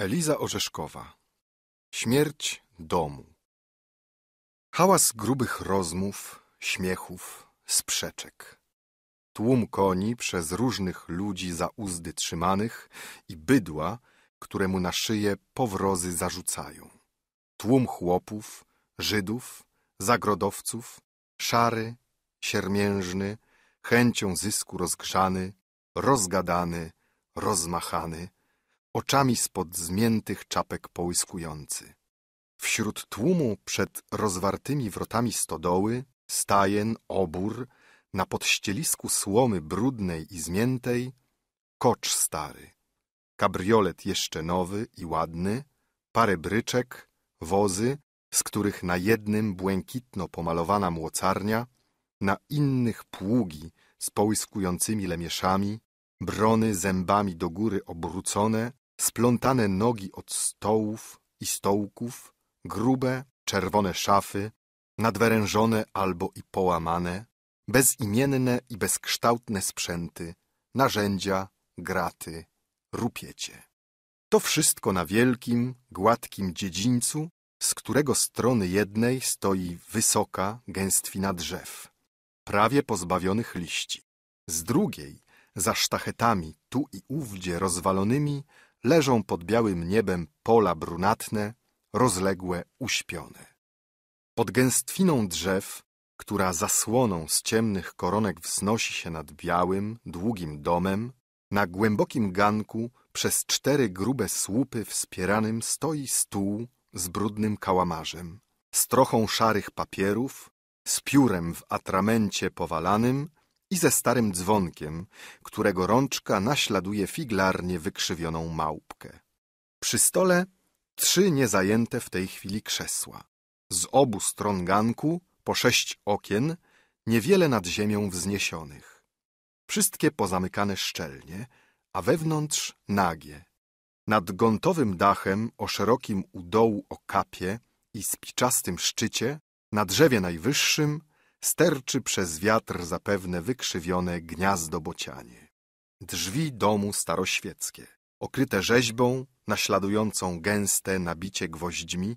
Eliza Orzeszkowa Śmierć domu Hałas grubych rozmów, śmiechów, sprzeczek. Tłum koni przez różnych ludzi za uzdy trzymanych i bydła, któremu na szyję powrozy zarzucają. Tłum chłopów, Żydów, zagrodowców, szary, siermiężny, chęcią zysku rozgrzany, rozgadany, rozmachany – oczami spod zmiętych czapek połyskujący. Wśród tłumu przed rozwartymi wrotami stodoły, stajen, obór, na podścielisku słomy brudnej i zmiętej, kocz stary, kabriolet jeszcze nowy i ładny, parę bryczek, wozy, z których na jednym błękitno pomalowana młocarnia, na innych pługi z połyskującymi lemieszami, brony zębami do góry obrócone, splątane nogi od stołów i stołków, grube, czerwone szafy, nadwerężone albo i połamane, bezimienne i bezkształtne sprzęty, narzędzia, graty, rupiecie. To wszystko na wielkim, gładkim dziedzińcu, z którego strony jednej stoi wysoka gęstwina drzew, prawie pozbawionych liści. Z drugiej, za sztachetami tu i ówdzie rozwalonymi, leżą pod białym niebem pola brunatne, rozległe, uśpione. Pod gęstwiną drzew, która zasłoną z ciemnych koronek wznosi się nad białym, długim domem, na głębokim ganku przez cztery grube słupy wspieranym stoi stół z brudnym kałamarzem, z trochą szarych papierów, z piórem w atramencie powalanym i ze starym dzwonkiem, którego rączka naśladuje figlarnie wykrzywioną małpkę. Przy stole trzy niezajęte w tej chwili krzesła. Z obu stron ganku po sześć okien, niewiele nad ziemią wzniesionych. Wszystkie pozamykane szczelnie, a wewnątrz nagie. Nad gątowym dachem o szerokim u dołu okapie i spiczastym szczycie, na drzewie najwyższym, sterczy przez wiatr zapewne wykrzywione gniazdo bocianie. Drzwi domu staroświeckie, okryte rzeźbą naśladującą gęste nabicie gwoźdźmi,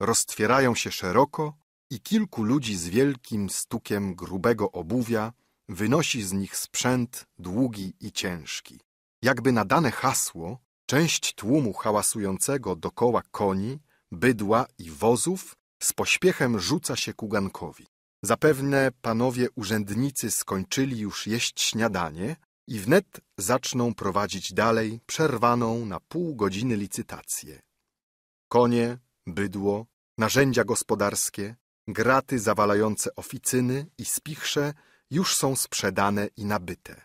roztwierają się szeroko i kilku ludzi z wielkim stukiem grubego obuwia wynosi z nich sprzęt długi i ciężki. Jakby na dane hasło, część tłumu hałasującego dokoła koni, bydła i wozów z pośpiechem rzuca się ku gankowi. Zapewne panowie urzędnicy skończyli już jeść śniadanie i wnet zaczną prowadzić dalej przerwaną na pół godziny licytację. Konie, bydło, narzędzia gospodarskie, graty zawalające oficyny i spichrze już są sprzedane i nabyte.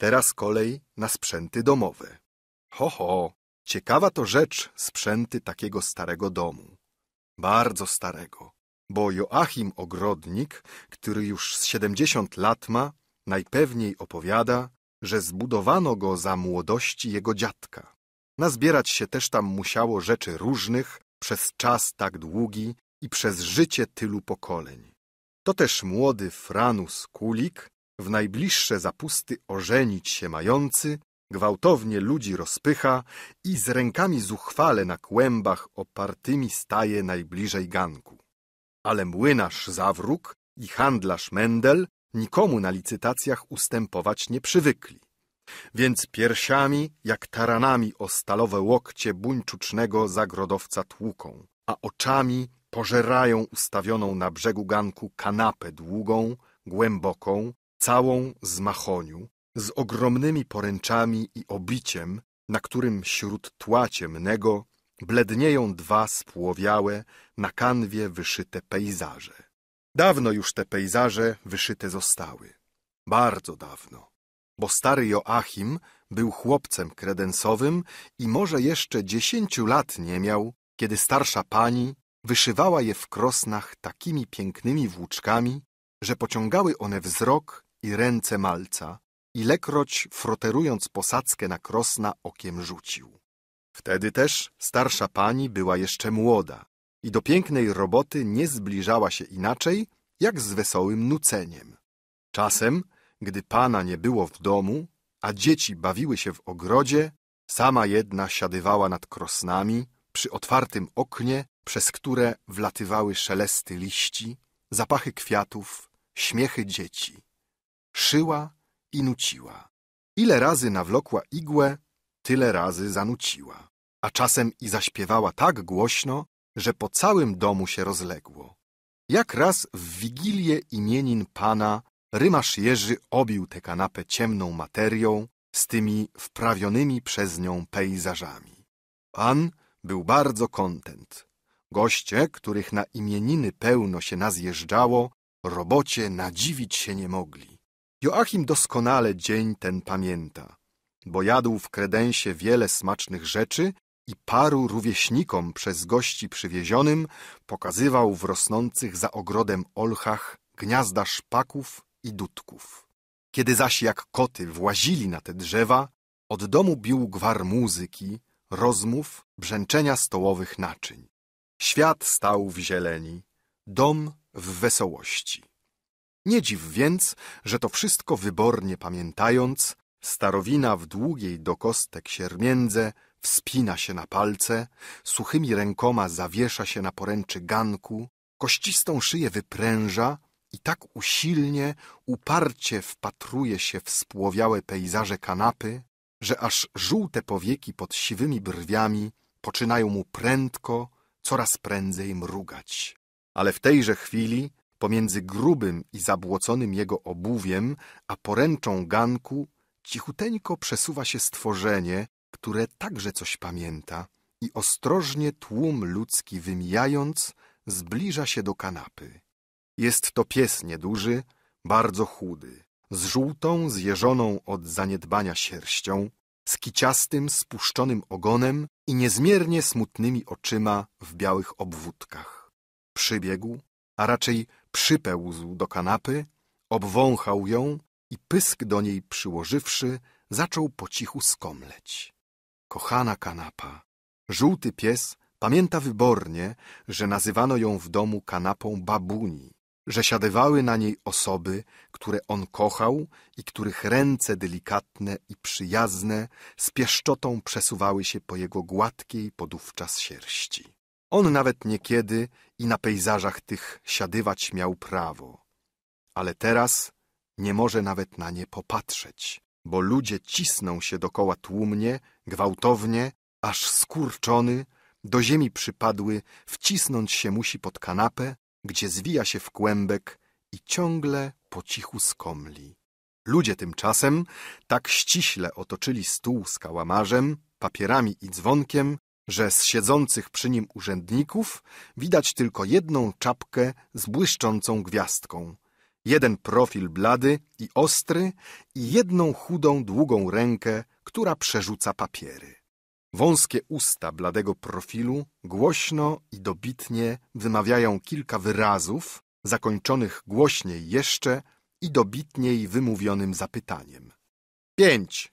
Teraz kolej na sprzęty domowe. Ho, ho, ciekawa to rzecz sprzęty takiego starego domu. Bardzo starego bo Joachim Ogrodnik, który już z siedemdziesiąt lat ma, najpewniej opowiada, że zbudowano go za młodości jego dziadka. Nazbierać się też tam musiało rzeczy różnych przez czas tak długi i przez życie tylu pokoleń. To też młody Franus Kulik, w najbliższe zapusty ożenić się mający, gwałtownie ludzi rozpycha i z rękami zuchwale na kłębach opartymi staje najbliżej ganku ale młynarz Zawróg i handlarz Mendel nikomu na licytacjach ustępować nie przywykli. Więc piersiami jak taranami o stalowe łokcie buńczucznego zagrodowca tłuką, a oczami pożerają ustawioną na brzegu ganku kanapę długą, głęboką, całą z machoniu, z ogromnymi poręczami i obiciem, na którym śród tła ciemnego Blednieją dwa spłowiałe, na kanwie wyszyte pejzaże. Dawno już te pejzaże wyszyte zostały. Bardzo dawno. Bo stary Joachim był chłopcem kredensowym i może jeszcze dziesięciu lat nie miał, kiedy starsza pani wyszywała je w krosnach takimi pięknymi włóczkami, że pociągały one wzrok i ręce malca, ilekroć froterując posadzkę na krosna okiem rzucił. Wtedy też starsza pani była jeszcze młoda i do pięknej roboty nie zbliżała się inaczej, jak z wesołym nuceniem. Czasem, gdy pana nie było w domu, a dzieci bawiły się w ogrodzie, sama jedna siadywała nad krosnami, przy otwartym oknie, przez które wlatywały szelesty liści, zapachy kwiatów, śmiechy dzieci. Szyła i nuciła. Ile razy nawlokła igłę tyle razy zanuciła, a czasem i zaśpiewała tak głośno, że po całym domu się rozległo. Jak raz w wigilię imienin pana rymarz Jerzy obił tę kanapę ciemną materią z tymi wprawionymi przez nią pejzażami. Pan był bardzo kontent. Goście, których na imieniny pełno się nazjeżdżało, robocie nadziwić się nie mogli. Joachim doskonale dzień ten pamięta bo jadł w kredensie wiele smacznych rzeczy i paru rówieśnikom przez gości przywiezionym pokazywał w rosnących za ogrodem olchach gniazda szpaków i dudków. Kiedy zaś jak koty włazili na te drzewa, od domu bił gwar muzyki, rozmów, brzęczenia stołowych naczyń. Świat stał w zieleni, dom w wesołości. Nie dziw więc, że to wszystko wybornie pamiętając, Starowina w długiej do kostek siermiędze wspina się na palce, suchymi rękoma zawiesza się na poręczy ganku, kościstą szyję wypręża i tak usilnie, uparcie wpatruje się w spłowiałe pejzaże kanapy, że aż żółte powieki pod siwymi brwiami poczynają mu prędko, coraz prędzej mrugać. Ale w tejże chwili pomiędzy grubym i zabłoconym jego obuwiem, a poręczą ganku cichuteńko przesuwa się stworzenie, które także coś pamięta i ostrożnie tłum ludzki wymijając zbliża się do kanapy. Jest to pies nieduży, bardzo chudy, z żółtą, zjeżoną od zaniedbania sierścią, z kiciastym, spuszczonym ogonem i niezmiernie smutnymi oczyma w białych obwódkach. Przybiegł, a raczej przypełzł do kanapy, obwąchał ją i pysk do niej przyłożywszy, zaczął po cichu skomleć. Kochana kanapa, żółty pies pamięta wybornie, że nazywano ją w domu kanapą babuni, że siadywały na niej osoby, które on kochał i których ręce delikatne i przyjazne z pieszczotą przesuwały się po jego gładkiej podówczas sierści. On nawet niekiedy i na pejzażach tych siadywać miał prawo. Ale teraz nie może nawet na nie popatrzeć, bo ludzie cisną się dokoła tłumnie, gwałtownie, aż skurczony, do ziemi przypadły, wcisnąć się musi pod kanapę, gdzie zwija się w kłębek i ciągle po cichu skomli. Ludzie tymczasem tak ściśle otoczyli stół z kałamarzem, papierami i dzwonkiem, że z siedzących przy nim urzędników widać tylko jedną czapkę z błyszczącą gwiazdką, jeden profil blady i ostry i jedną chudą, długą rękę, która przerzuca papiery. Wąskie usta bladego profilu głośno i dobitnie wymawiają kilka wyrazów, zakończonych głośniej jeszcze i dobitniej wymówionym zapytaniem. 5.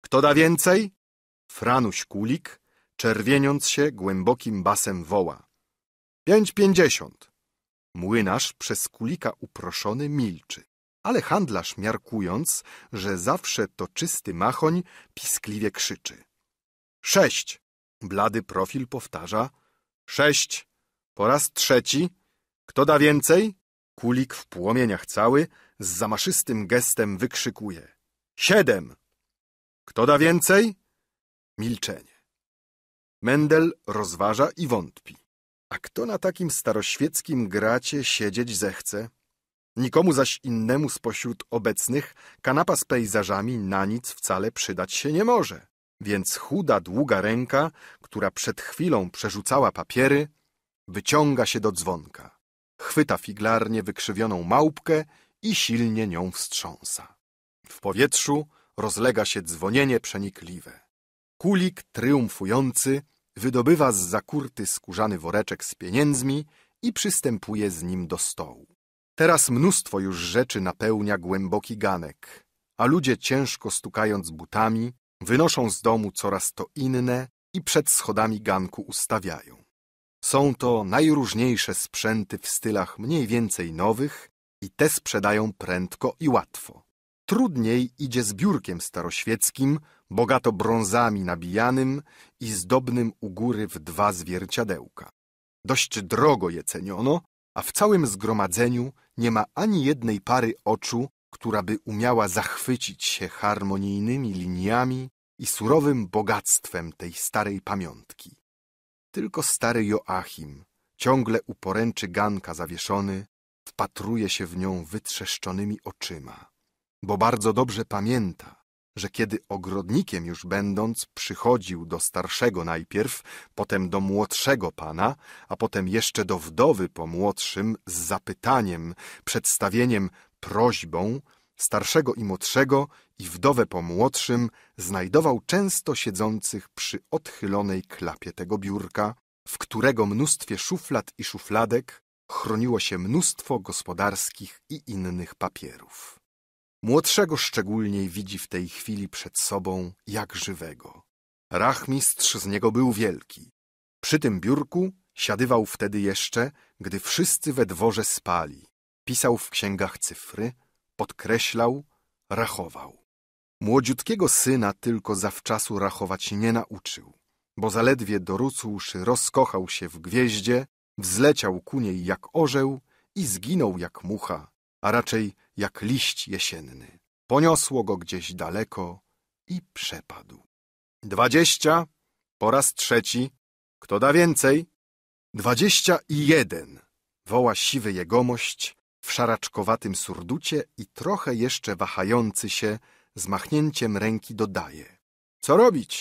Kto da więcej? Franuś Kulik, czerwieniąc się, głębokim basem woła. Pięć pięćdziesiąt. Młynarz przez kulika uproszony milczy, ale handlarz miarkując, że zawsze to czysty machoń, piskliwie krzyczy. Sześć! Blady profil powtarza. Sześć! Po raz trzeci. Kto da więcej? Kulik w płomieniach cały z zamaszystym gestem wykrzykuje. Siedem! Kto da więcej? Milczenie. Mendel rozważa i wątpi. A kto na takim staroświeckim gracie siedzieć zechce? Nikomu zaś innemu spośród obecnych kanapa z pejzażami na nic wcale przydać się nie może. Więc chuda, długa ręka, która przed chwilą przerzucała papiery, wyciąga się do dzwonka, chwyta figlarnie wykrzywioną małpkę i silnie nią wstrząsa. W powietrzu rozlega się dzwonienie przenikliwe. Kulik triumfujący wydobywa z zakurty skórzany woreczek z pieniędzmi i przystępuje z nim do stołu. Teraz mnóstwo już rzeczy napełnia głęboki ganek, a ludzie ciężko stukając butami wynoszą z domu coraz to inne i przed schodami ganku ustawiają. Są to najróżniejsze sprzęty w stylach mniej więcej nowych i te sprzedają prędko i łatwo. Trudniej idzie z biurkiem staroświeckim, bogato brązami nabijanym i zdobnym u góry w dwa zwierciadełka. Dość drogo je ceniono, a w całym zgromadzeniu nie ma ani jednej pary oczu, która by umiała zachwycić się harmonijnymi liniami i surowym bogactwem tej starej pamiątki. Tylko stary Joachim, ciągle u poręczy ganka zawieszony, wpatruje się w nią wytrzeszczonymi oczyma, bo bardzo dobrze pamięta, że kiedy ogrodnikiem już będąc przychodził do starszego najpierw, potem do młodszego pana, a potem jeszcze do wdowy po młodszym z zapytaniem, przedstawieniem, prośbą, starszego i młodszego i wdowę po młodszym znajdował często siedzących przy odchylonej klapie tego biurka, w którego mnóstwie szuflad i szufladek chroniło się mnóstwo gospodarskich i innych papierów. Młodszego szczególnie widzi w tej chwili przed sobą jak żywego. Rachmistrz z niego był wielki. Przy tym biurku siadywał wtedy jeszcze, gdy wszyscy we dworze spali. Pisał w księgach cyfry, podkreślał, rachował. Młodziutkiego syna tylko zawczasu rachować nie nauczył, bo zaledwie dorósłszy rozkochał się w gwieździe, wzleciał ku niej jak orzeł i zginął jak mucha a raczej jak liść jesienny. Poniosło go gdzieś daleko i przepadł. Dwadzieścia po raz trzeci. Kto da więcej? Dwadzieścia i jeden, woła siwy jegomość w szaraczkowatym surducie i trochę jeszcze wahający się, z machnięciem ręki dodaje. Co robić?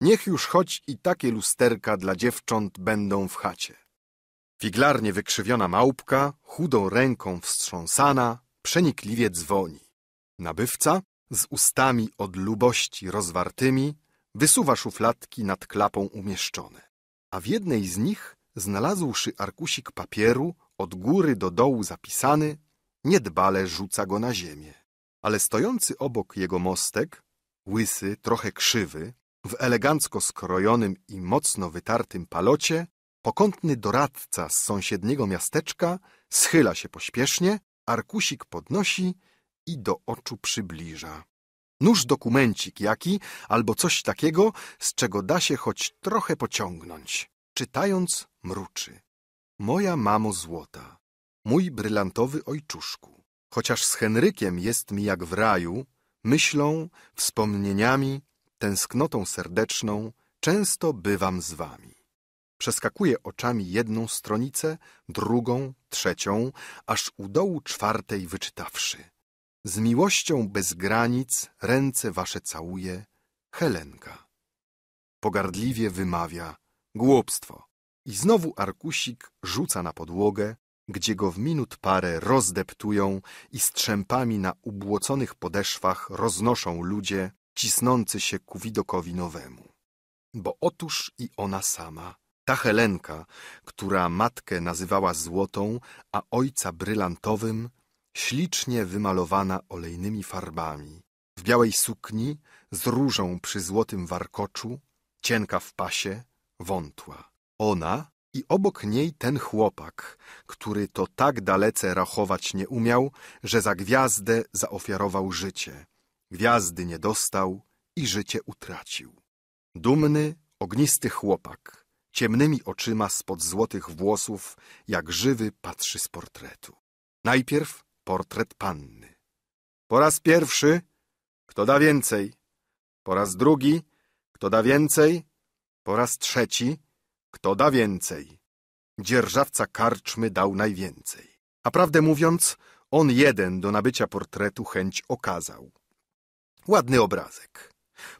Niech już choć i takie lusterka dla dziewcząt będą w chacie. Figlarnie wykrzywiona małpka, chudą ręką wstrząsana, przenikliwie dzwoni. Nabywca, z ustami od lubości rozwartymi, wysuwa szufladki nad klapą umieszczone. A w jednej z nich, znalazłszy arkusik papieru, od góry do dołu zapisany, niedbale rzuca go na ziemię. Ale stojący obok jego mostek, łysy, trochę krzywy, w elegancko skrojonym i mocno wytartym palocie, Pokątny doradca z sąsiedniego miasteczka schyla się pośpiesznie, arkusik podnosi i do oczu przybliża. Nóż dokumencik jaki, albo coś takiego, z czego da się choć trochę pociągnąć. Czytając mruczy. Moja mamo złota, mój brylantowy ojczuszku. Chociaż z Henrykiem jest mi jak w raju, myślą, wspomnieniami, tęsknotą serdeczną, często bywam z wami. Przeskakuje oczami jedną stronicę, drugą, trzecią, aż u dołu czwartej wyczytawszy. Z miłością bez granic ręce wasze całuje Helenka. Pogardliwie wymawia głupstwo. I znowu arkusik rzuca na podłogę, gdzie go w minut parę rozdeptują i strzępami na ubłoconych podeszwach roznoszą ludzie cisnący się ku widokowi nowemu. Bo otóż i ona sama ta Helenka, która matkę nazywała złotą, a ojca brylantowym, ślicznie wymalowana olejnymi farbami, w białej sukni, z różą przy złotym warkoczu, cienka w pasie, wątła. Ona i obok niej ten chłopak, który to tak dalece rachować nie umiał, że za gwiazdę zaofiarował życie. Gwiazdy nie dostał i życie utracił. Dumny, ognisty chłopak – Ciemnymi oczyma spod złotych włosów, jak żywy, patrzy z portretu. Najpierw portret panny. Po raz pierwszy, kto da więcej. Po raz drugi, kto da więcej. Po raz trzeci, kto da więcej. Dzierżawca karczmy dał najwięcej. A prawdę mówiąc, on jeden do nabycia portretu chęć okazał. Ładny obrazek.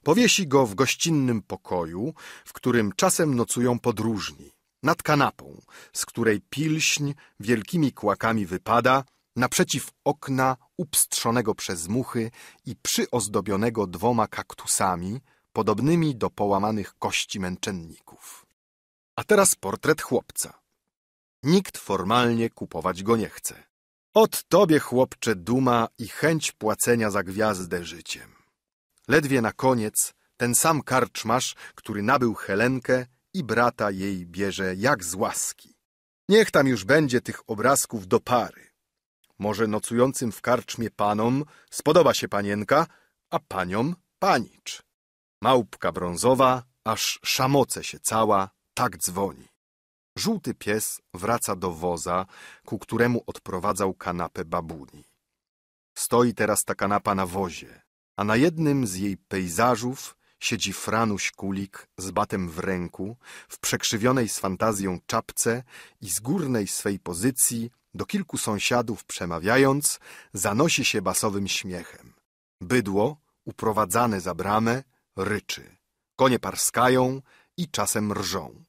Powiesi go w gościnnym pokoju, w którym czasem nocują podróżni, nad kanapą, z której pilśń wielkimi kłakami wypada, naprzeciw okna upstrzonego przez muchy i przyozdobionego dwoma kaktusami, podobnymi do połamanych kości męczenników. A teraz portret chłopca. Nikt formalnie kupować go nie chce. Od tobie, chłopcze, duma i chęć płacenia za gwiazdę życiem. Ledwie na koniec ten sam karczmasz, który nabył Helenkę i brata jej bierze jak z łaski. Niech tam już będzie tych obrazków do pary. Może nocującym w karczmie panom spodoba się panienka, a paniom panicz. Małpka brązowa, aż szamoce się cała, tak dzwoni. Żółty pies wraca do woza, ku któremu odprowadzał kanapę babuni. Stoi teraz ta kanapa na wozie a na jednym z jej pejzażów siedzi Franuś Kulik z batem w ręku, w przekrzywionej z fantazją czapce i z górnej swej pozycji do kilku sąsiadów przemawiając, zanosi się basowym śmiechem. Bydło, uprowadzane za bramę, ryczy. Konie parskają i czasem rżą.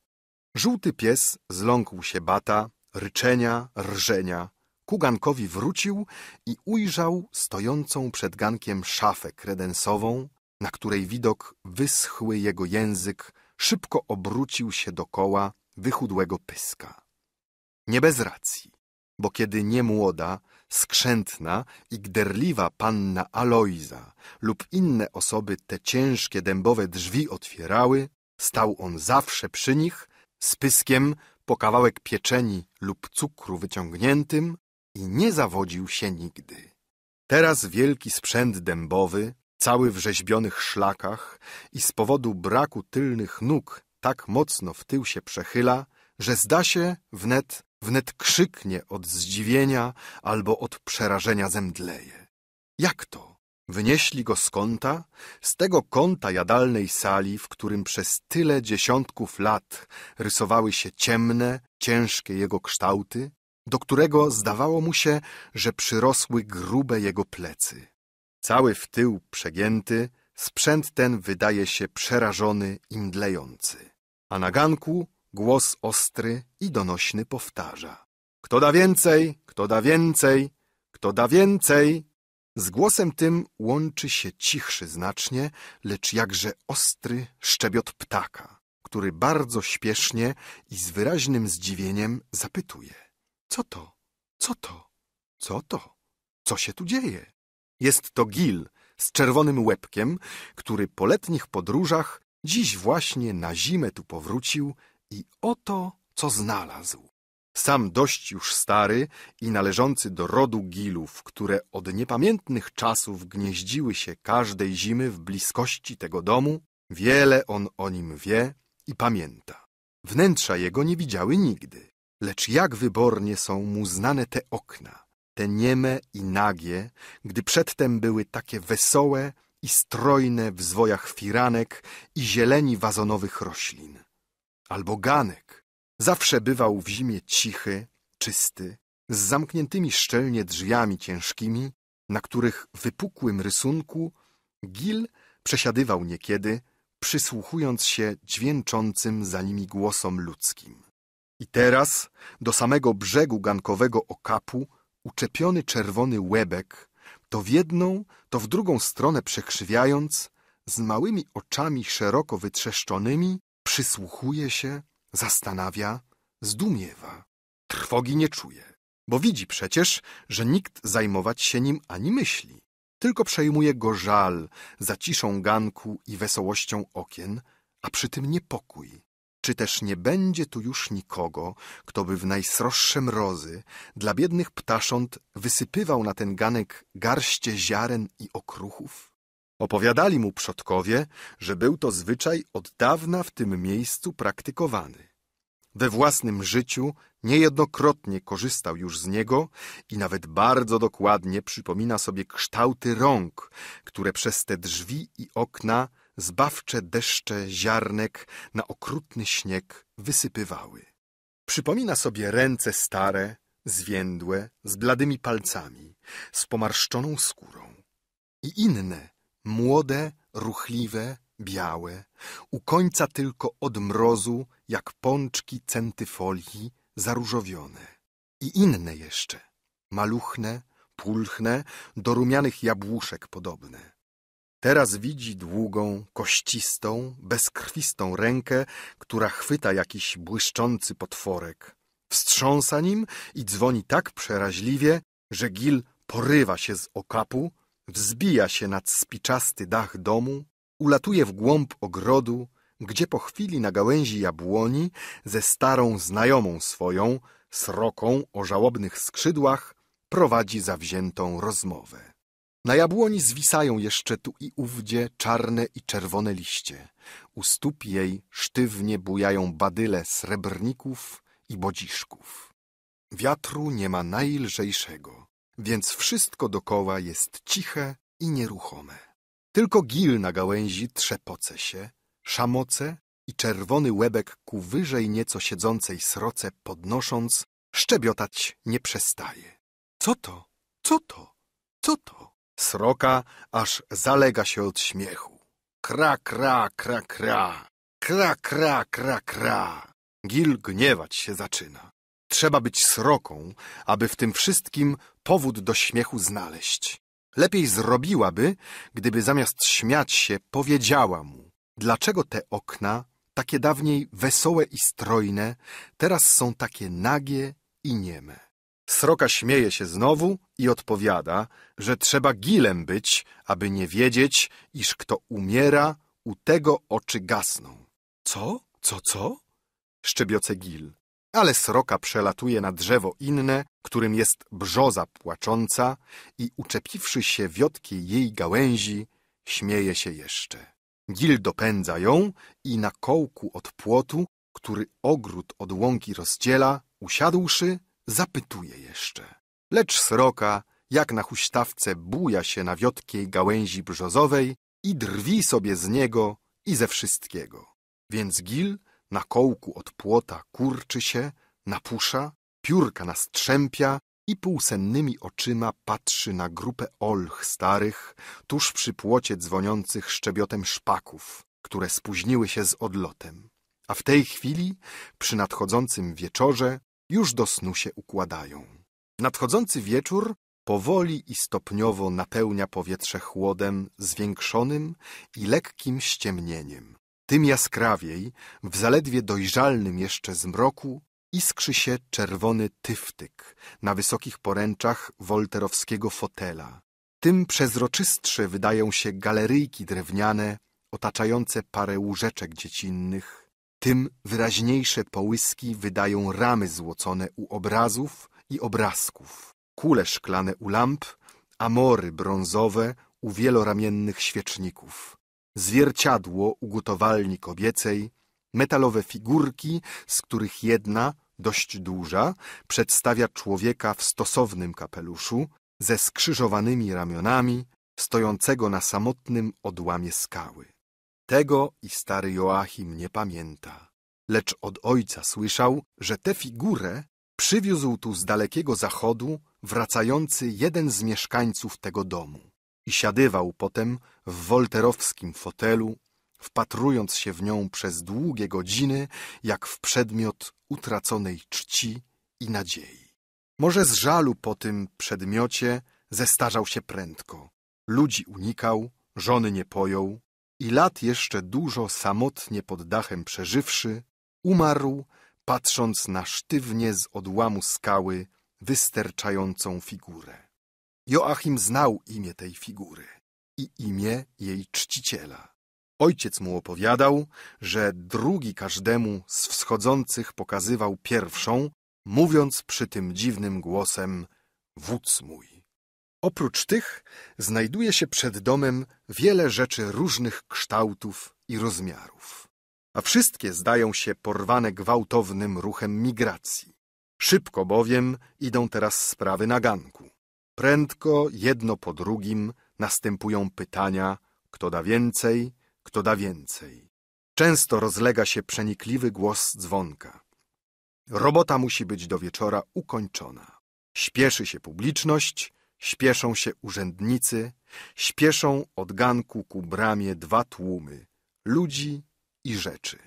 Żółty pies zląkł się bata, ryczenia, rżenia, ku gankowi wrócił i ujrzał stojącą przed gankiem szafę kredensową, na której widok wyschły jego język, szybko obrócił się dokoła wychudłego pyska. Nie bez racji, bo kiedy niemłoda, skrzętna i gderliwa panna Aloiza lub inne osoby te ciężkie dębowe drzwi otwierały, stał on zawsze przy nich, z pyskiem po kawałek pieczeni lub cukru wyciągniętym, i nie zawodził się nigdy. Teraz wielki sprzęt dębowy, cały w rzeźbionych szlakach i z powodu braku tylnych nóg tak mocno w tył się przechyla, że zda się wnet, wnet krzyknie od zdziwienia albo od przerażenia zemdleje. Jak to? Wynieśli go z kąta, z tego kąta jadalnej sali, w którym przez tyle dziesiątków lat rysowały się ciemne, ciężkie jego kształty, do którego zdawało mu się, że przyrosły grube jego plecy. Cały w tył przegięty, sprzęt ten wydaje się przerażony i mdlejący. A na ganku głos ostry i donośny powtarza. Kto da więcej, kto da więcej, kto da więcej. Z głosem tym łączy się cichszy znacznie, lecz jakże ostry szczebiot ptaka, który bardzo śpiesznie i z wyraźnym zdziwieniem zapytuje. Co to? Co to? Co to? Co się tu dzieje? Jest to Gil z czerwonym łebkiem, który po letnich podróżach dziś właśnie na zimę tu powrócił i oto co znalazł. Sam dość już stary i należący do rodu Gilów, które od niepamiętnych czasów gnieździły się każdej zimy w bliskości tego domu, wiele on o nim wie i pamięta. Wnętrza jego nie widziały nigdy. Lecz jak wybornie są mu znane te okna, te nieme i nagie, gdy przedtem były takie wesołe i strojne w zwojach firanek i zieleni wazonowych roślin. Albo ganek. Zawsze bywał w zimie cichy, czysty, z zamkniętymi szczelnie drzwiami ciężkimi, na których wypukłym rysunku Gil przesiadywał niekiedy, przysłuchując się dźwięczącym za nimi głosom ludzkim. I teraz do samego brzegu gankowego okapu uczepiony czerwony łebek, to w jedną, to w drugą stronę przekrzywiając, z małymi oczami szeroko wytrzeszczonymi, przysłuchuje się, zastanawia, zdumiewa. Trwogi nie czuje, bo widzi przecież, że nikt zajmować się nim ani myśli. Tylko przejmuje go żal za ciszą ganku i wesołością okien, a przy tym niepokój czy też nie będzie tu już nikogo, kto by w najsroższe mrozy dla biednych ptasząt wysypywał na ten ganek garście ziaren i okruchów? Opowiadali mu przodkowie, że był to zwyczaj od dawna w tym miejscu praktykowany. We własnym życiu niejednokrotnie korzystał już z niego i nawet bardzo dokładnie przypomina sobie kształty rąk, które przez te drzwi i okna zbawcze deszcze ziarnek na okrutny śnieg wysypywały. Przypomina sobie ręce stare, zwiędłe, z bladymi palcami, z pomarszczoną skórą. I inne, młode, ruchliwe, białe, u końca tylko od mrozu, jak pączki centyfolii, zaróżowione. I inne jeszcze, maluchne, pulchne, do rumianych jabłuszek podobne. Teraz widzi długą, kościstą, bezkrwistą rękę, która chwyta jakiś błyszczący potworek. Wstrząsa nim i dzwoni tak przeraźliwie, że Gil porywa się z okapu, wzbija się nad spiczasty dach domu, ulatuje w głąb ogrodu, gdzie po chwili na gałęzi jabłoni ze starą znajomą swoją, sroką o żałobnych skrzydłach, prowadzi zawziętą rozmowę. Na jabłoni zwisają jeszcze tu i ówdzie czarne i czerwone liście. U stóp jej sztywnie bujają badyle srebrników i bodziszków. Wiatru nie ma najlżejszego, więc wszystko dokoła jest ciche i nieruchome. Tylko gil na gałęzi trzepoce się, szamoce i czerwony łebek ku wyżej nieco siedzącej sroce podnosząc, szczebiotać nie przestaje. Co to? Co to? Co to? Sroka aż zalega się od śmiechu. Kra, kra, kra, kra. Kra, kra, kra, kra. Gil gniewać się zaczyna. Trzeba być sroką, aby w tym wszystkim powód do śmiechu znaleźć. Lepiej zrobiłaby, gdyby zamiast śmiać się powiedziała mu, dlaczego te okna, takie dawniej wesołe i strojne, teraz są takie nagie i nieme. Sroka śmieje się znowu i odpowiada, że trzeba gilem być, aby nie wiedzieć, iż kto umiera, u tego oczy gasną. Co? Co, co? Szczebioce gil. Ale sroka przelatuje na drzewo inne, którym jest brzoza płacząca i uczepiwszy się wiotkiej jej gałęzi, śmieje się jeszcze. Gil dopędza ją i na kołku od płotu, który ogród od łąki rozdziela, usiadłszy, zapytuje jeszcze. Lecz sroka, jak na huśtawce, buja się na wiotkiej gałęzi brzozowej i drwi sobie z niego i ze wszystkiego. Więc Gil na kołku od płota kurczy się, napusza, piórka nastrzępia i półsennymi oczyma patrzy na grupę olch starych, tuż przy płocie dzwoniących szczebiotem szpaków, które spóźniły się z odlotem. A w tej chwili, przy nadchodzącym wieczorze, już do snu się układają. Nadchodzący wieczór powoli i stopniowo napełnia powietrze chłodem zwiększonym i lekkim ściemnieniem. Tym jaskrawiej, w zaledwie dojrzalnym jeszcze zmroku, iskrzy się czerwony tyftyk na wysokich poręczach wolterowskiego fotela. Tym przezroczystsze wydają się galeryjki drewniane, otaczające parę łóżeczek dziecinnych, tym wyraźniejsze połyski wydają ramy złocone u obrazów i obrazków, kule szklane u lamp, amory brązowe u wieloramiennych świeczników, zwierciadło u gotowalni kobiecej, metalowe figurki, z których jedna, dość duża, przedstawia człowieka w stosownym kapeluszu, ze skrzyżowanymi ramionami, stojącego na samotnym odłamie skały. Tego i stary Joachim nie pamięta, lecz od ojca słyszał, że tę figurę przywiózł tu z dalekiego zachodu wracający jeden z mieszkańców tego domu i siadywał potem w wolterowskim fotelu, wpatrując się w nią przez długie godziny jak w przedmiot utraconej czci i nadziei. Może z żalu po tym przedmiocie zestarzał się prędko. Ludzi unikał, żony nie pojął, i lat jeszcze dużo samotnie pod dachem przeżywszy, umarł, patrząc na sztywnie z odłamu skały wysterczającą figurę. Joachim znał imię tej figury i imię jej czciciela. Ojciec mu opowiadał, że drugi każdemu z wschodzących pokazywał pierwszą, mówiąc przy tym dziwnym głosem – wódz mój. Oprócz tych znajduje się przed domem wiele rzeczy różnych kształtów i rozmiarów, a wszystkie zdają się porwane gwałtownym ruchem migracji. Szybko bowiem idą teraz sprawy na ganku. Prędko, jedno po drugim, następują pytania, kto da więcej, kto da więcej. Często rozlega się przenikliwy głos dzwonka. Robota musi być do wieczora ukończona. Śpieszy się publiczność, Śpieszą się urzędnicy, śpieszą od ganku ku bramie dwa tłumy ludzi i rzeczy.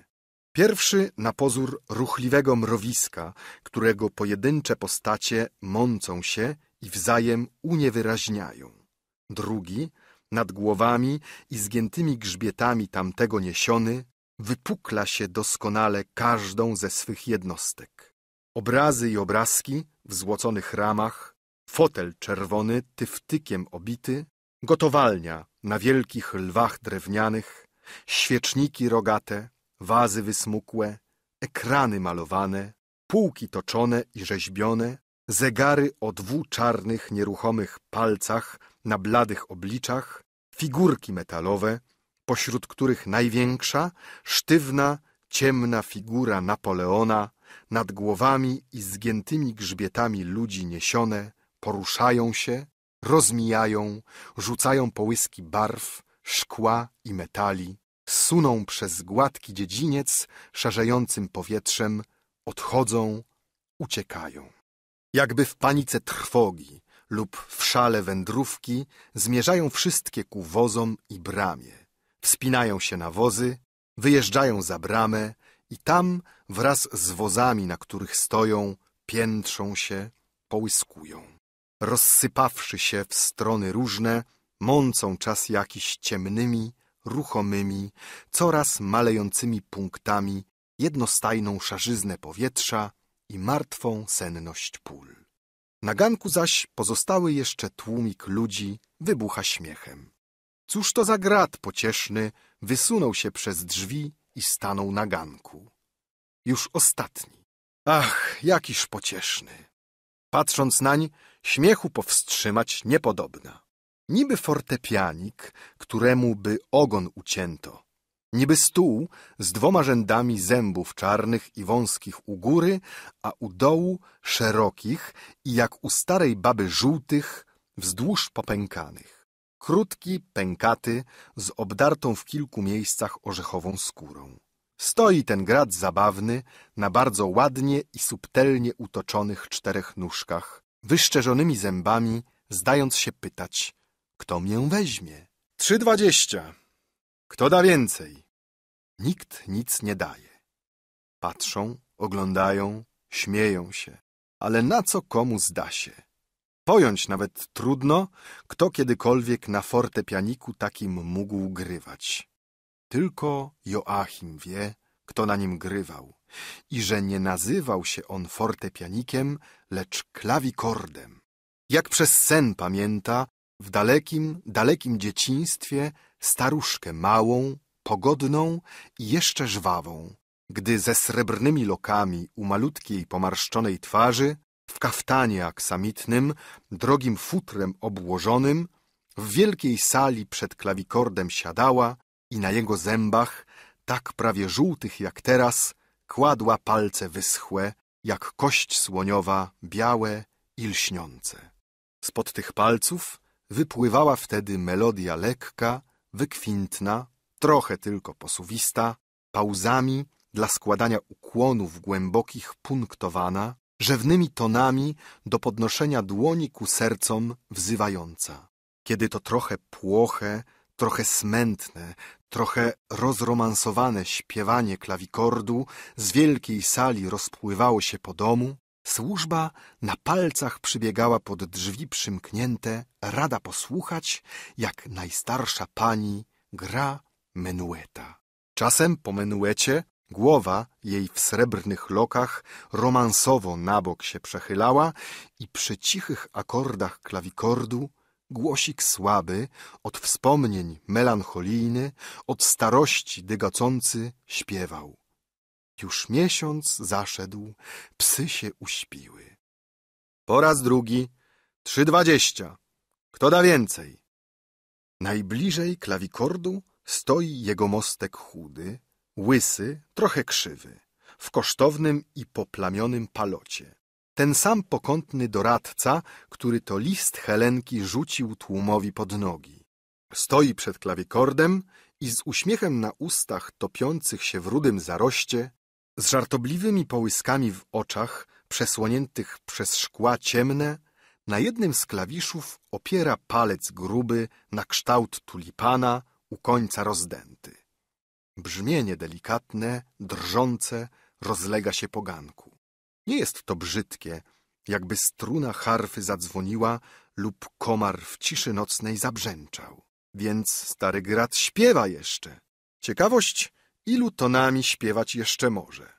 Pierwszy na pozór ruchliwego mrowiska, którego pojedyncze postacie mącą się i wzajem uniewyraźniają. Drugi nad głowami i zgiętymi grzbietami tamtego niesiony wypukla się doskonale każdą ze swych jednostek. Obrazy i obrazki w złoconych ramach fotel czerwony, tyftykiem obity, gotowalnia na wielkich lwach drewnianych, świeczniki rogate, wazy wysmukłe, ekrany malowane, półki toczone i rzeźbione, zegary o dwu czarnych, nieruchomych palcach na bladych obliczach, figurki metalowe, pośród których największa, sztywna, ciemna figura Napoleona, nad głowami i zgiętymi grzbietami ludzi niesione, poruszają się, rozmijają, rzucają połyski barw, szkła i metali, suną przez gładki dziedziniec szarzejącym powietrzem, odchodzą, uciekają. Jakby w panice trwogi lub w szale wędrówki zmierzają wszystkie ku wozom i bramie, wspinają się na wozy, wyjeżdżają za bramę i tam wraz z wozami, na których stoją, piętrzą się, połyskują rozsypawszy się w strony różne, mącą czas jakiś ciemnymi, ruchomymi, coraz malejącymi punktami jednostajną szarzyznę powietrza i martwą senność pól. Na ganku zaś pozostały jeszcze tłumik ludzi, wybucha śmiechem. Cóż to za grat pocieszny wysunął się przez drzwi i stanął na ganku. Już ostatni. Ach, jakiż pocieszny. Patrząc nań, śmiechu powstrzymać niepodobna. Niby fortepianik, któremu by ogon ucięto. Niby stół z dwoma rzędami zębów czarnych i wąskich u góry, a u dołu szerokich i jak u starej baby żółtych, wzdłuż popękanych. Krótki, pękaty, z obdartą w kilku miejscach orzechową skórą. Stoi ten grad zabawny na bardzo ładnie i subtelnie utoczonych czterech nóżkach, wyszczerzonymi zębami, zdając się pytać, kto mię weźmie. Trzy dwadzieścia. Kto da więcej? Nikt nic nie daje. Patrzą, oglądają, śmieją się. Ale na co komu zda się? Pojąć nawet trudno, kto kiedykolwiek na fortepianiku takim mógł grywać. Tylko Joachim wie, kto na nim grywał i że nie nazywał się on fortepianikiem, lecz klawikordem. Jak przez sen pamięta, w dalekim, dalekim dzieciństwie staruszkę małą, pogodną i jeszcze żwawą, gdy ze srebrnymi lokami u malutkiej pomarszczonej twarzy, w kaftanie aksamitnym, drogim futrem obłożonym, w wielkiej sali przed klawikordem siadała i na jego zębach, tak prawie żółtych jak teraz, Kładła palce wyschłe, jak kość słoniowa, białe i lśniące. Spod tych palców wypływała wtedy melodia lekka, wykwintna, trochę tylko posuwista, pauzami dla składania ukłonów głębokich punktowana, rzewnymi tonami do podnoszenia dłoni ku sercom wzywająca. Kiedy to trochę płoche, trochę smętne, trochę rozromansowane śpiewanie klawikordu z wielkiej sali rozpływało się po domu, służba na palcach przybiegała pod drzwi przymknięte, rada posłuchać, jak najstarsza pani gra menueta. Czasem po menuecie Głowa jej w srebrnych lokach romansowo na bok się przechylała i przy cichych akordach klawikordu Głosik słaby, od wspomnień melancholijny, od starości dygacący śpiewał. Już miesiąc zaszedł, psy się uśpiły. Po raz drugi, trzy dwadzieścia. Kto da więcej? Najbliżej klawikordu stoi jego mostek chudy, łysy, trochę krzywy, w kosztownym i poplamionym palocie ten sam pokątny doradca, który to list Helenki rzucił tłumowi pod nogi. Stoi przed klawikordem i z uśmiechem na ustach topiących się w rudym zaroście, z żartobliwymi połyskami w oczach, przesłoniętych przez szkła ciemne, na jednym z klawiszów opiera palec gruby na kształt tulipana u końca rozdęty. Brzmienie delikatne, drżące rozlega się po ganku. Nie jest to brzydkie, jakby struna harfy zadzwoniła lub komar w ciszy nocnej zabrzęczał. Więc stary grat śpiewa jeszcze. Ciekawość, ilu tonami śpiewać jeszcze może.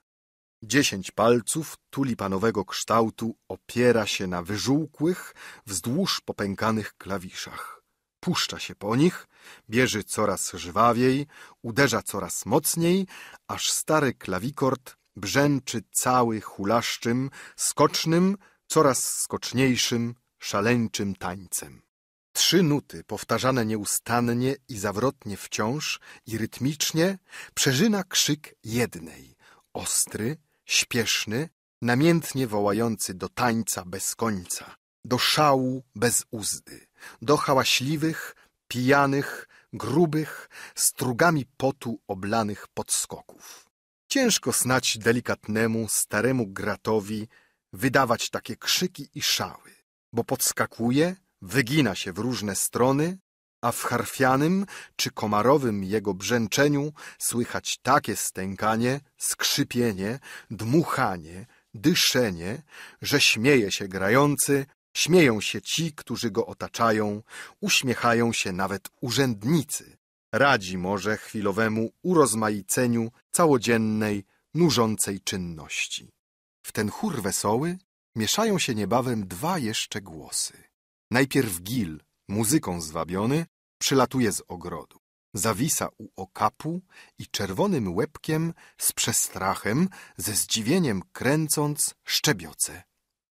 Dziesięć palców tulipanowego kształtu opiera się na wyżółkłych, wzdłuż popękanych klawiszach. Puszcza się po nich, bierze coraz żwawiej, uderza coraz mocniej, aż stary klawikord brzęczy cały hulaszczym, skocznym, coraz skoczniejszym, szaleńczym tańcem. Trzy nuty, powtarzane nieustannie i zawrotnie wciąż i rytmicznie, przeżyna krzyk jednej, ostry, śpieszny, namiętnie wołający do tańca bez końca, do szału bez uzdy, do hałaśliwych, pijanych, grubych, strugami potu oblanych podskoków. Ciężko snać delikatnemu, staremu gratowi wydawać takie krzyki i szały, bo podskakuje, wygina się w różne strony, a w harfianym czy komarowym jego brzęczeniu słychać takie stękanie, skrzypienie, dmuchanie, dyszenie, że śmieje się grający, śmieją się ci, którzy go otaczają, uśmiechają się nawet urzędnicy, radzi może chwilowemu urozmaiceniu całodziennej, nużącej czynności. W ten chór wesoły mieszają się niebawem dwa jeszcze głosy. Najpierw Gil, muzyką zwabiony, przylatuje z ogrodu. Zawisa u okapu i czerwonym łebkiem, z przestrachem, ze zdziwieniem kręcąc, szczebioce.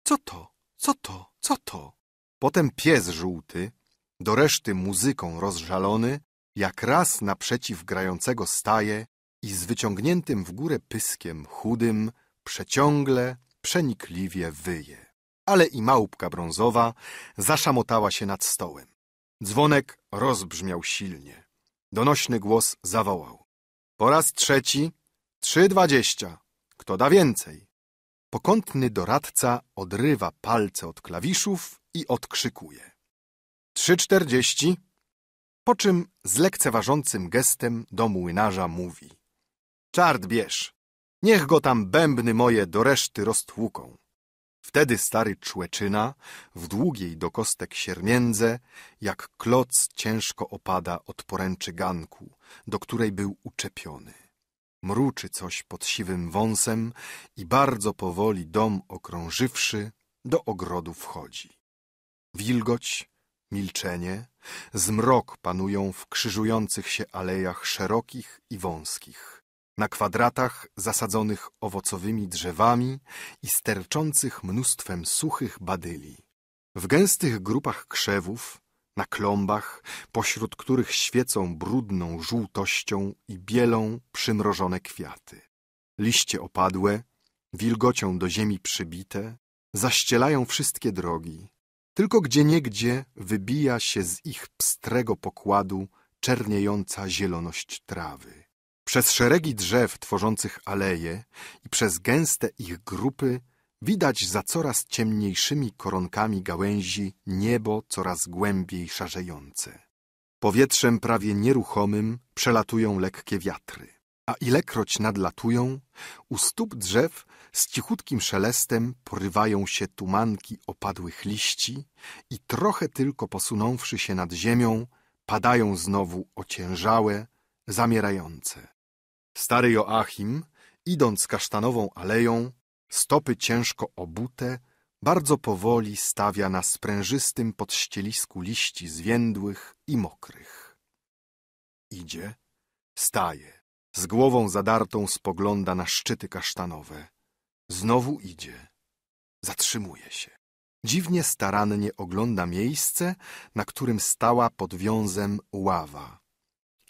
Co to? Co to? Co to? Potem pies żółty, do reszty muzyką rozżalony, jak raz naprzeciw grającego staje i z wyciągniętym w górę pyskiem chudym przeciągle, przenikliwie wyje. Ale i małpka brązowa zaszamotała się nad stołem. Dzwonek rozbrzmiał silnie. Donośny głos zawołał. Po raz trzeci, trzy dwadzieścia. Kto da więcej? Pokątny doradca odrywa palce od klawiszów i odkrzykuje. Trzy czterdzieści, po czym z lekceważącym gestem do młynarza mówi. Czart bierz, niech go tam bębny moje do reszty roztłuką. Wtedy stary człeczyna w długiej do kostek siermiędze, jak kloc ciężko opada od poręczy ganku, do której był uczepiony. Mruczy coś pod siwym wąsem i bardzo powoli dom okrążywszy do ogrodu wchodzi. Wilgoć, milczenie, zmrok panują w krzyżujących się alejach szerokich i wąskich, na kwadratach zasadzonych owocowymi drzewami i sterczących mnóstwem suchych badyli. W gęstych grupach krzewów, na klombach, pośród których świecą brudną żółtością i bielą przymrożone kwiaty. Liście opadłe, wilgocią do ziemi przybite, zaścielają wszystkie drogi, tylko gdzieniegdzie wybija się z ich pstrego pokładu czerniejąca zieloność trawy. Przez szeregi drzew tworzących aleje i przez gęste ich grupy widać za coraz ciemniejszymi koronkami gałęzi niebo coraz głębiej szarzejące. Powietrzem prawie nieruchomym przelatują lekkie wiatry, a ilekroć nadlatują, u stóp drzew z cichutkim szelestem porywają się tumanki opadłych liści i trochę tylko posunąwszy się nad ziemią, padają znowu ociężałe, zamierające. Stary Joachim, idąc kasztanową aleją, stopy ciężko obute, bardzo powoli stawia na sprężystym podścielisku liści zwiędłych i mokrych. Idzie, staje, z głową zadartą spogląda na szczyty kasztanowe. Znowu idzie. Zatrzymuje się. Dziwnie starannie ogląda miejsce, na którym stała pod wiązem ława.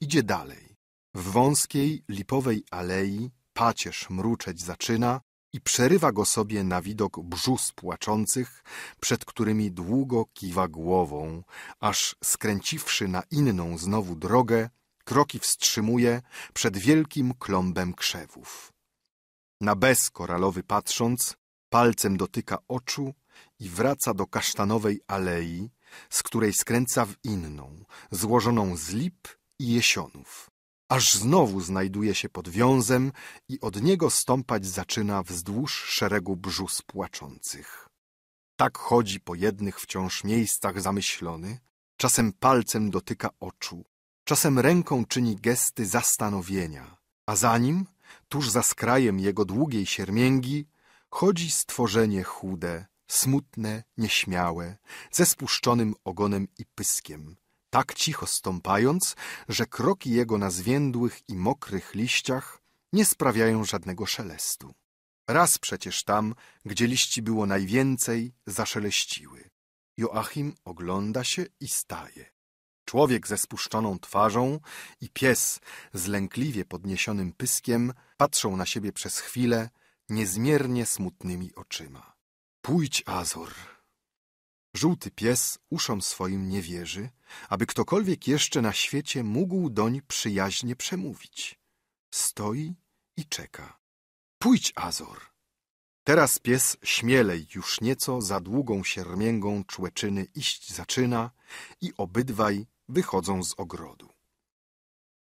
Idzie dalej. W wąskiej, lipowej alei pacierz mruczeć zaczyna i przerywa go sobie na widok brzus płaczących, przed którymi długo kiwa głową, aż skręciwszy na inną znowu drogę, kroki wstrzymuje przed wielkim klombem krzewów. Na bez koralowy patrząc, palcem dotyka oczu i wraca do kasztanowej alei, z której skręca w inną, złożoną z lip i jesionów. Aż znowu znajduje się pod wiązem i od niego stąpać zaczyna wzdłuż szeregu brzus płaczących. Tak chodzi po jednych wciąż miejscach zamyślony, czasem palcem dotyka oczu, czasem ręką czyni gesty zastanowienia, a za nim Tuż za skrajem jego długiej siermięgi chodzi stworzenie chude, smutne, nieśmiałe, ze spuszczonym ogonem i pyskiem, tak cicho stąpając, że kroki jego na zwiędłych i mokrych liściach nie sprawiają żadnego szelestu. Raz przecież tam, gdzie liści było najwięcej, zaszeleściły. Joachim ogląda się i staje. Człowiek ze spuszczoną twarzą i pies z lękliwie podniesionym pyskiem patrzą na siebie przez chwilę niezmiernie smutnymi oczyma. Pójdź, Azor! Żółty pies uszom swoim nie wierzy, aby ktokolwiek jeszcze na świecie mógł doń przyjaźnie przemówić. Stoi i czeka. Pójdź, Azor! Teraz pies śmielej już nieco za długą siermięgą człeczyny iść zaczyna i obydwaj wychodzą z ogrodu.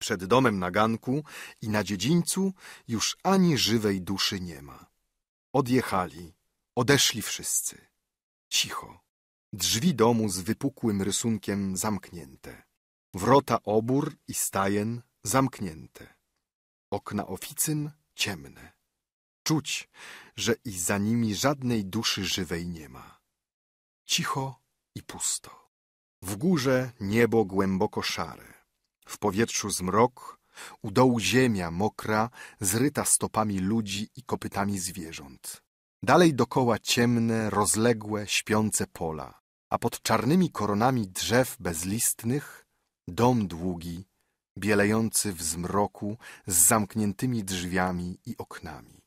Przed domem na ganku i na dziedzińcu już ani żywej duszy nie ma. Odjechali, odeszli wszyscy. Cicho. Drzwi domu z wypukłym rysunkiem zamknięte. Wrota obór i stajen zamknięte. Okna oficyn ciemne. Czuć, że i za nimi żadnej duszy żywej nie ma. Cicho i pusto. W górze niebo głęboko szare, w powietrzu zmrok, u dołu ziemia mokra, zryta stopami ludzi i kopytami zwierząt. Dalej dokoła ciemne, rozległe, śpiące pola, a pod czarnymi koronami drzew bezlistnych dom długi, bielejący w zmroku z zamkniętymi drzwiami i oknami.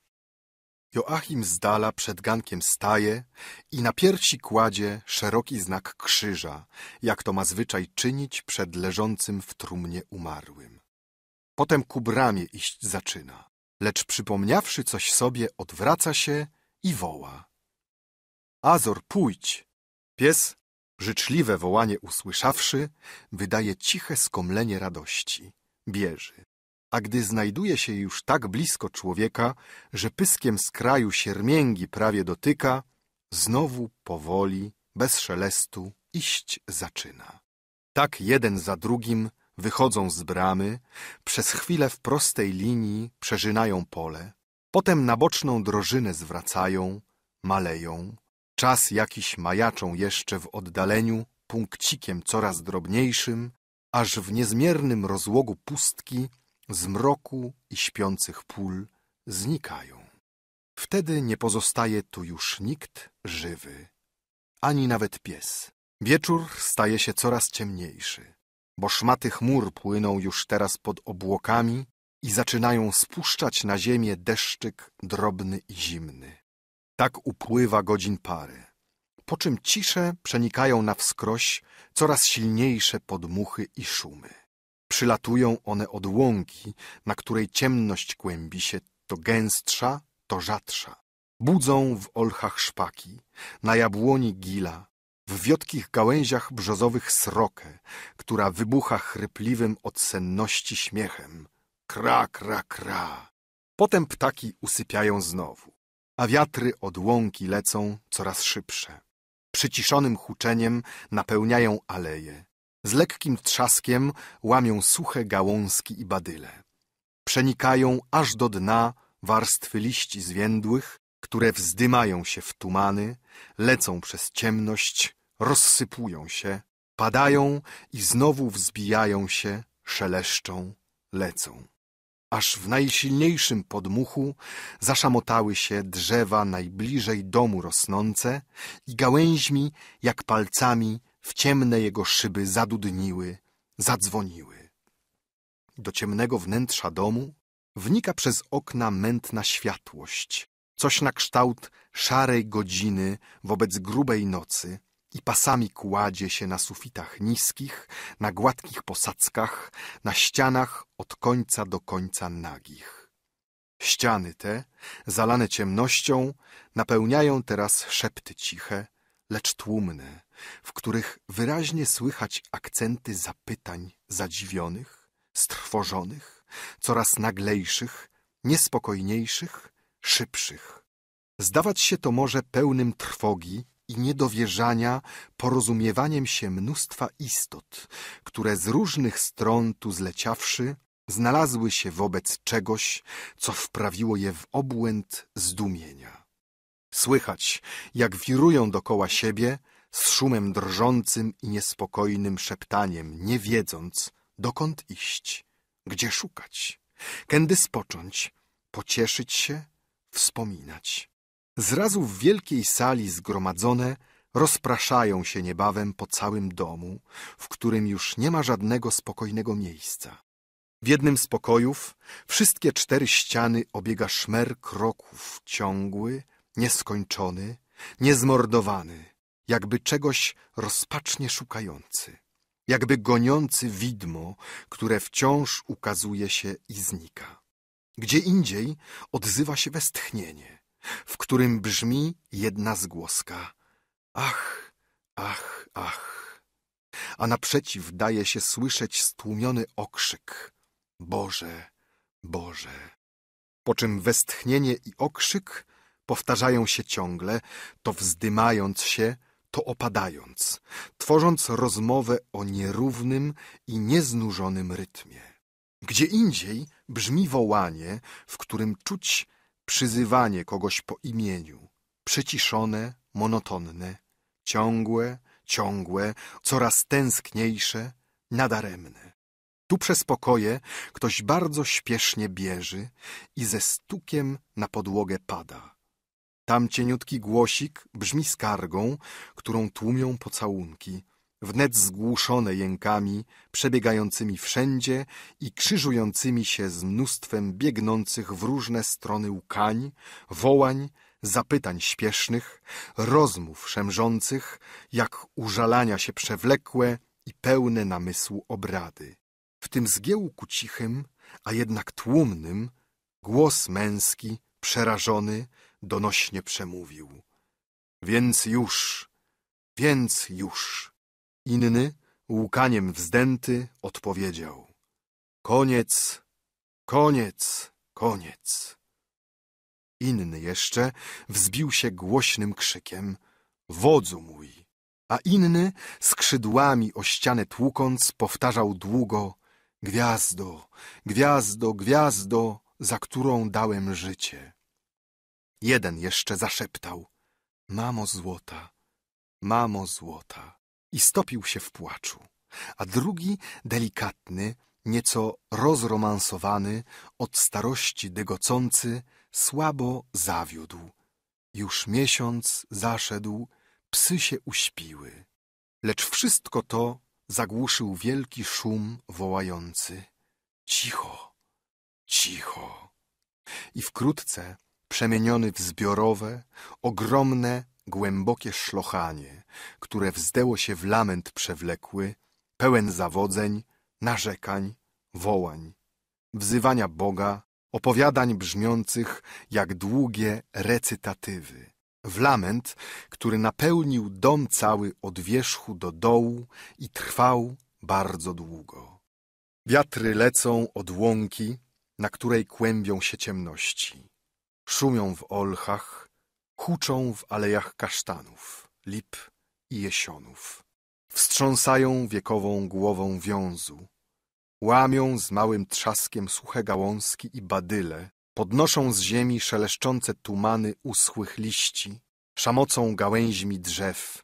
Joachim z dala przed gankiem staje i na piersi kładzie szeroki znak krzyża, jak to ma zwyczaj czynić przed leżącym w trumnie umarłym. Potem ku bramie iść zaczyna, lecz przypomniawszy coś sobie, odwraca się i woła. Azor, pójdź! Pies, życzliwe wołanie usłyszawszy, wydaje ciche skomlenie radości. bierzy a gdy znajduje się już tak blisko człowieka, że pyskiem z kraju siermięgi prawie dotyka, znowu powoli, bez szelestu, iść zaczyna. Tak jeden za drugim wychodzą z bramy, przez chwilę w prostej linii przeżynają pole, potem na boczną drożynę zwracają, maleją, czas jakiś majaczą jeszcze w oddaleniu punkcikiem coraz drobniejszym, aż w niezmiernym rozłogu pustki z mroku i śpiących pól znikają. Wtedy nie pozostaje tu już nikt żywy, ani nawet pies. Wieczór staje się coraz ciemniejszy, bo szmaty chmur płyną już teraz pod obłokami i zaczynają spuszczać na ziemię deszczyk drobny i zimny. Tak upływa godzin pary, po czym cisze przenikają na wskroś coraz silniejsze podmuchy i szumy. Przylatują one od łąki, na której ciemność kłębi się to gęstsza, to rzadsza. Budzą w olchach szpaki, na jabłoni gila, w wiotkich gałęziach brzozowych srokę, która wybucha chrypliwym od senności śmiechem. Kra, kra, kra. Potem ptaki usypiają znowu, a wiatry od łąki lecą coraz szybsze. Przyciszonym huczeniem napełniają aleje, z lekkim trzaskiem łamią suche gałązki i badyle. Przenikają aż do dna warstwy liści zwiędłych, które wzdymają się w tumany, lecą przez ciemność, rozsypują się, padają i znowu wzbijają się, szeleszczą, lecą. Aż w najsilniejszym podmuchu zaszamotały się drzewa najbliżej domu rosnące i gałęźmi, jak palcami, w ciemne jego szyby zadudniły, zadzwoniły. Do ciemnego wnętrza domu wnika przez okna mętna światłość, coś na kształt szarej godziny wobec grubej nocy i pasami kładzie się na sufitach niskich, na gładkich posadzkach, na ścianach od końca do końca nagich. Ściany te, zalane ciemnością, napełniają teraz szepty ciche, lecz tłumne, w których wyraźnie słychać akcenty zapytań zadziwionych, strwożonych, coraz naglejszych, niespokojniejszych, szybszych. Zdawać się to może pełnym trwogi i niedowierzania porozumiewaniem się mnóstwa istot, które z różnych stron tu zleciawszy, znalazły się wobec czegoś, co wprawiło je w obłęd zdumienia. Słychać, jak wirują dokoła siebie z szumem drżącym i niespokojnym szeptaniem, nie wiedząc, dokąd iść, gdzie szukać, kędy spocząć, pocieszyć się, wspominać. Zrazu w wielkiej sali zgromadzone rozpraszają się niebawem po całym domu, w którym już nie ma żadnego spokojnego miejsca. W jednym z pokojów wszystkie cztery ściany obiega szmer kroków ciągły, nieskończony, niezmordowany, jakby czegoś rozpacznie szukający, jakby goniący widmo, które wciąż ukazuje się i znika. Gdzie indziej odzywa się westchnienie, w którym brzmi jedna zgłoska. Ach, ach, ach. A naprzeciw daje się słyszeć stłumiony okrzyk. Boże, Boże. Po czym westchnienie i okrzyk powtarzają się ciągle, to wzdymając się, to opadając, tworząc rozmowę o nierównym i nieznużonym rytmie. Gdzie indziej brzmi wołanie, w którym czuć przyzywanie kogoś po imieniu, przyciszone, monotonne, ciągłe, ciągłe, coraz tęskniejsze, nadaremne. Tu przez pokoje ktoś bardzo śpiesznie bierzy i ze stukiem na podłogę pada. Tam cieniutki głosik brzmi skargą, którą tłumią pocałunki, wnet zgłuszone jękami, przebiegającymi wszędzie i krzyżującymi się z mnóstwem biegnących w różne strony łkań, wołań, zapytań śpiesznych, rozmów szemrzących, jak użalania się przewlekłe i pełne namysłu obrady. W tym zgiełku cichym, a jednak tłumnym, głos męski, przerażony, donośnie przemówił. Więc już, więc już. Inny, łkaniem wzdęty, odpowiedział. Koniec, koniec, koniec. Inny jeszcze wzbił się głośnym krzykiem. Wodzu mój! A inny, skrzydłami o ścianę tłukąc, powtarzał długo Gwiazdo, gwiazdo, gwiazdo, za którą dałem życie. Jeden jeszcze zaszeptał. Mamo złota, mamo złota. I stopił się w płaczu. A drugi, delikatny, nieco rozromansowany, od starości dygocący, słabo zawiódł. Już miesiąc zaszedł, psy się uśpiły. Lecz wszystko to zagłuszył wielki szum wołający. Cicho, cicho. I wkrótce przemieniony w zbiorowe, ogromne, głębokie szlochanie, które wzdęło się w lament przewlekły, pełen zawodzeń, narzekań, wołań, wzywania Boga, opowiadań brzmiących jak długie recytatywy. W lament, który napełnił dom cały od wierzchu do dołu i trwał bardzo długo. Wiatry lecą od łąki, na której kłębią się ciemności. Szumią w olchach, huczą w alejach kasztanów, lip i jesionów. Wstrząsają wiekową głową wiązu, łamią z małym trzaskiem suche gałązki i badyle, podnoszą z ziemi szeleszczące tumany uschłych liści, szamocą gałęźmi drzew,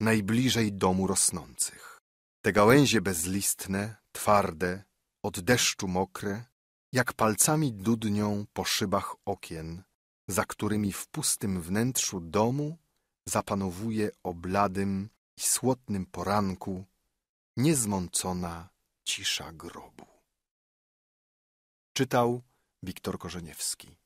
najbliżej domu rosnących. Te gałęzie bezlistne, twarde, od deszczu mokre, jak palcami dudnią po szybach okien, za którymi w pustym wnętrzu domu zapanowuje o bladym i słodnym poranku niezmącona cisza grobu. Czytał Wiktor Korzeniewski.